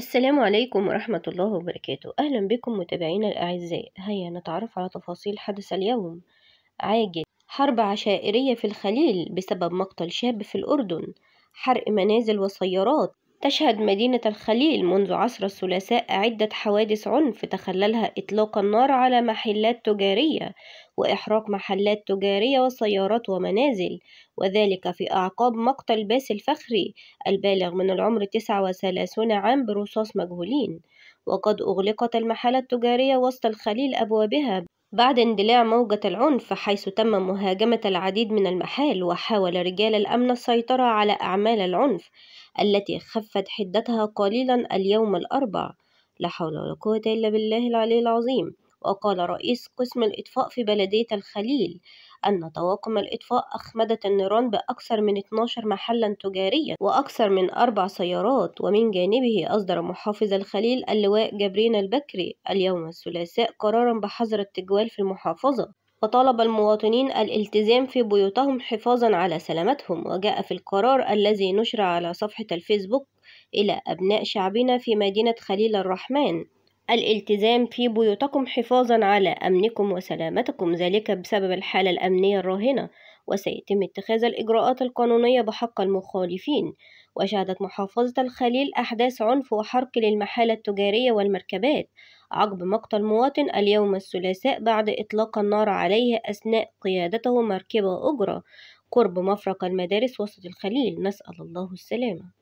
السلام عليكم ورحمة الله وبركاته أهلا بكم متابعينا الأعزاء هيا نتعرف على تفاصيل حدث اليوم عاجل حرب عشائرية في الخليل بسبب مقتل شاب في الأردن حرق منازل وسيارات تشهد مدينة الخليل منذ عصر الثلاثاء عدة حوادث عنف تخللها إطلاق النار على محلات تجارية وإحراق محلات تجارية وسيارات ومنازل وذلك في أعقاب مقتل باسل فخري البالغ من العمر 39 عام برصاص مجهولين وقد أغلقت المحال التجارية وسط الخليل أبوابها بعد اندلاع موجة العنف حيث تم مهاجمة العديد من المحال وحاول رجال الأمن السيطرة على أعمال العنف التي خفت حدتها قليلا اليوم الأربع لا حول ولا قوة إلا بالله العلي العظيم وقال رئيس قسم الإطفاء في بلدية الخليل أن طواقم الإطفاء أخمدت النيران بأكثر من 12 محلا تجاريا وأكثر من أربع سيارات ومن جانبه أصدر محافظ الخليل اللواء جبرين البكري اليوم الثلاثاء قرارا بحظر التجوال في المحافظة وطالب المواطنين الالتزام في بيوتهم حفاظا على سلامتهم وجاء في القرار الذي نشر على صفحة الفيسبوك إلى أبناء شعبنا في مدينة خليل الرحمن الالتزام في بيوتكم حفاظا على أمنكم وسلامتكم ذلك بسبب الحالة الأمنية الراهنة وسيتم اتخاذ الإجراءات القانونية بحق المخالفين وشهدت محافظة الخليل أحداث عنف وحرق للمحال التجارية والمركبات عقب مقتل مواطن اليوم الثلاثاء بعد إطلاق النار عليه أثناء قيادته مركبة أجرة قرب مفرق المدارس وسط الخليل نسأل الله السلامة